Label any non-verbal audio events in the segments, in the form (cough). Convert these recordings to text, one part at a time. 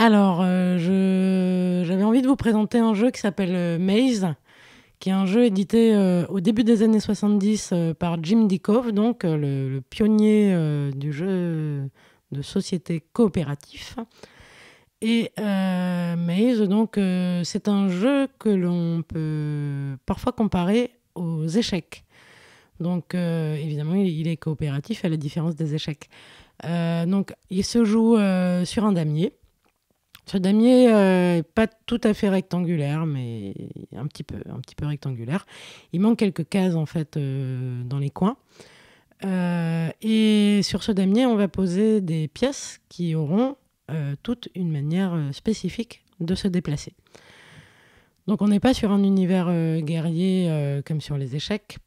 Alors, euh, j'avais envie de vous présenter un jeu qui s'appelle euh, Maze, qui est un jeu édité euh, au début des années 70 par Jim Dickov, donc le, pionnier du jeu de société coopératif. Et Maze, donc, c'est un jeu que l'on peut parfois comparer aux échecs. Donc, évidemment, il est coopératif à la différence des échecs. donc, il se joue sur un damier. Ce damier n'est euh, pas tout à fait rectangulaire, mais un petit peu, un petit peu rectangulaire. Il manque quelques cases en fait euh, dans les coins. Euh, et sur ce damier, on va poser des pièces qui auront toute une manière spécifique de se déplacer. Donc on n'est pas sur un univers guerrier comme sur les échecs,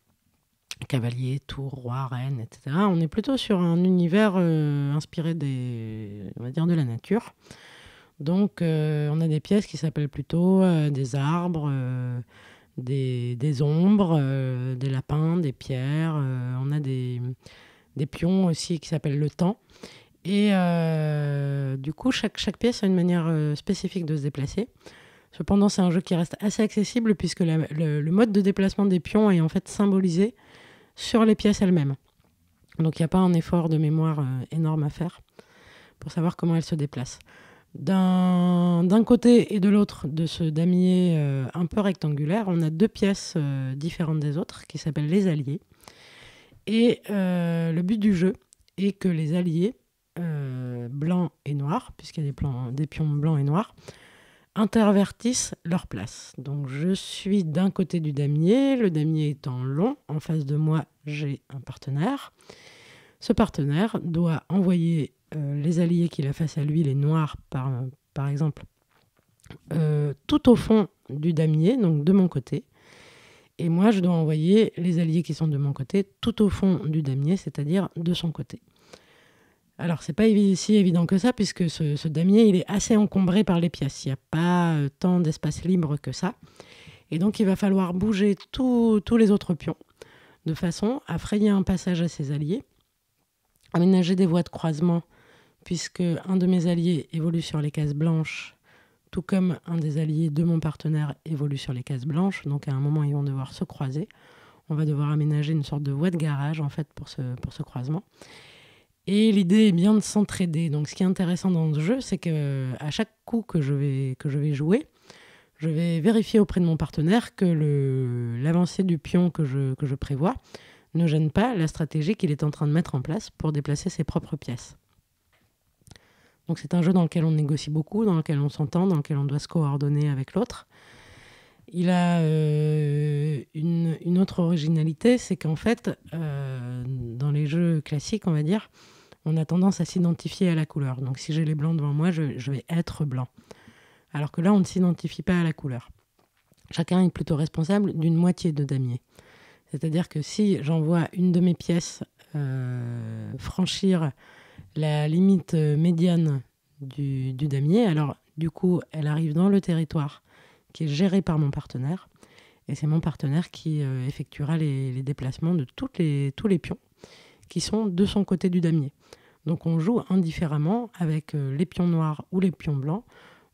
cavaliers, tour, roi, reine, etc. On est plutôt sur un univers inspiré des, on va dire, de la nature. Donc, euh, on a des pièces qui s'appellent plutôt euh, des arbres, euh, des, ombres, des lapins, des pierres. on a des, pions aussi qui s'appellent le temps. Et du coup, chaque, pièce a une manière spécifique de se déplacer. Cependant, c'est un jeu qui reste assez accessible puisque le, mode de déplacement des pions est en fait symbolisé sur les pièces elles-mêmes. Donc, il n'y a pas un effort de mémoire énorme à faire pour savoir comment elles se déplacent. D'un côté et de l'autre de ce damier euh, un peu rectangulaire, on a deux pièces euh, différentes des autres qui s'appellent les alliés. Et euh, le but du jeu est que les alliés, blancs et noirs, puisqu'il y a des, des pions blancs et noirs, intervertissent leur place. Donc je suis d'un côté du damier, le damier étant long, en face de moi j'ai un partenaire. Ce partenaire doit envoyer euh, les alliés qu'il a face à lui, les noirs par, par exemple, euh, tout au fond du damier, donc de mon côté. Et moi, je dois envoyer les alliés qui sont de mon côté tout au fond du damier, c'est-à-dire de son côté. Alors, c'est pas si évident que ça, puisque ce, ce, damier, il est assez encombré par les pièces. Il n'y a pas euh, tant d'espace libre que ça. Et donc, il va falloir bouger tous les autres pions, de façon à frayer un passage à ses alliés, aménager des voies de croisement puisque un de mes alliés évolue sur les cases blanches, tout comme un des alliés de mon partenaire évolue sur les cases blanches. Donc à un moment, ils vont devoir se croiser. On va devoir aménager une sorte de voie de garage en fait pour ce, pour ce croisement. Et l'idée est bien de s'entraider. Donc ce qui est intéressant dans ce jeu, c'est que à chaque coup que je vais, que je vais jouer, je vais vérifier auprès de mon partenaire que l'avancée du pion que je, que je prévois ne gêne pas la stratégie qu'il est en train de mettre en place pour déplacer ses propres pièces. Donc c'est un jeu dans lequel on négocie beaucoup, dans lequel on s'entend, dans lequel on doit se coordonner avec l'autre. Il a euh, une, autre originalité, c'est qu'en fait, euh, dans les jeux classiques, on va dire, on a tendance à s'identifier à la couleur. Donc si j'ai les blancs devant moi, je, vais être blanc. Alors que là, on ne s'identifie pas à la couleur. Chacun est plutôt responsable d'une moitié de damier. C'est-à-dire que si j'envoie une de mes pièces euh, franchir la limite euh, médiane du, damier. Alors, du coup, elle arrive dans le territoire qui est géré par mon partenaire. Et c'est mon partenaire qui euh, effectuera les, déplacements de les, tous les pions qui sont de son côté du damier. Donc on joue indifféremment avec euh, les pions noirs ou les pions blancs.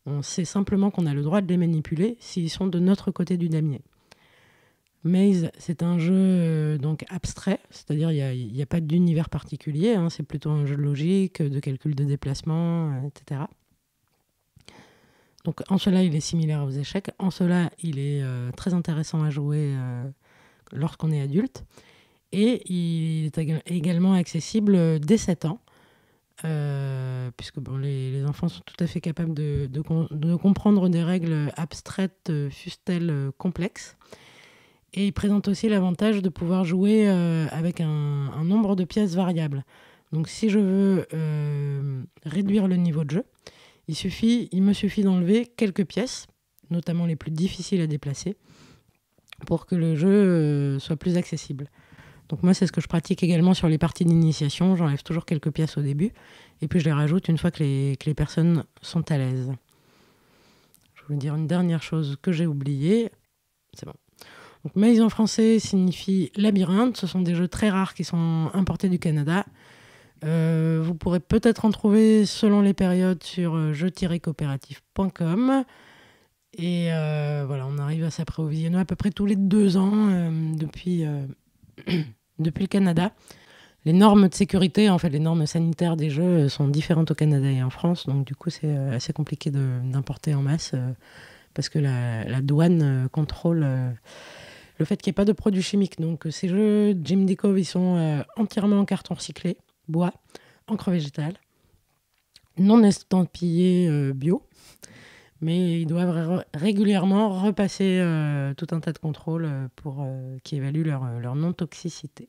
On sait simplement qu'on a le droit de les manipuler s'ils sont de notre côté du damier. Maze, c'est un jeu euh, donc abstrait, c'est-à-dire il n'y a, pas d'univers particulier, hein, c'est plutôt un jeu de logique, de calcul de déplacement, euh, etc. Donc en cela, il est similaire aux échecs, en cela, il est euh, très intéressant à jouer lorsqu'on est adulte, et il est également accessible dès 7 ans, puisque les, enfants sont tout à fait capables de, de comprendre des règles abstraites, fussent complexes. Et il présente aussi l'avantage de pouvoir jouer euh, avec un, nombre de pièces variables. Donc si je veux euh, réduire le niveau de jeu, il, me suffit d'enlever quelques pièces, notamment les plus difficiles à déplacer, pour que le jeu euh, soit plus accessible. Donc moi, c'est ce que je pratique également sur les parties d'initiation. J'enlève toujours quelques pièces au début, et puis je les rajoute une fois que les, personnes sont à l'aise. Je voulais dire une dernière chose que j'ai oubliée. C'est bon. Mais en français signifie labyrinthe. Ce sont des jeux très rares qui sont importés du Canada. Euh, vous pourrez peut-être en trouver selon les périodes sur euh, jeu-coopératif.com. Et euh, voilà, on arrive à s'approvisionner à peu près tous les deux ans depuis, (clears throat) depuis le Canada. Les normes de sécurité, en fait, les normes sanitaires des jeux sont différentes au Canada et en France. Donc, du coup, c'est assez compliqué d'importer en masse parce que la douane contrôle le fait qu'il n'y ait pas de produits chimiques. Donc euh, ces jeux Jim Deco ils sont euh, entièrement en carton recyclé, bois, encre végétale, non estampillés euh, bio, mais ils doivent régulièrement repasser tout un tas de contrôles pour qui évaluent leur non-toxicité.